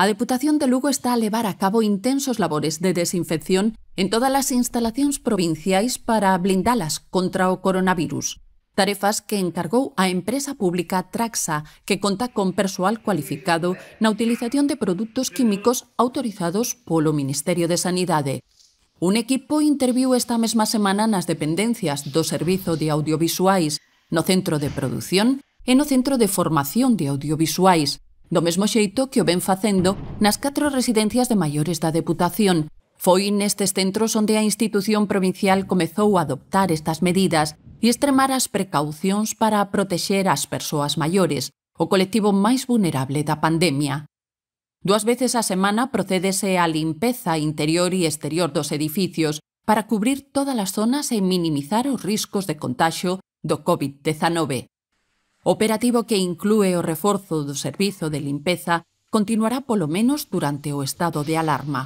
a Deputación de Lugo está a levar a cabo intensos labores de desinfección en todas as instalacións provinciais para blindalas contra o coronavirus. Tarefas que encargou a empresa pública Traxa, que conta con persoal cualificado na utilización de produtos químicos autorizados polo Ministerio de Sanidade. Un equipo interviu esta mesma semana nas dependencias do Servizo de Audiovisuais, no Centro de Produción e no Centro de Formación de Audiovisuais, do mesmo xeito que o ven facendo nas catro residencias de maiores da Deputación. Foi nestes centros onde a institución provincial comezou a adoptar estas medidas e extremar as precaucións para protexer as persoas maiores, o colectivo máis vulnerable da pandemia. Duas veces a semana procédese á limpeza interior e exterior dos edificios para cubrir todas as zonas e minimizar os riscos de contagio do COVID-19 operativo que inclúe o reforzo do servizo de limpeza continuará polo menos durante o estado de alarma.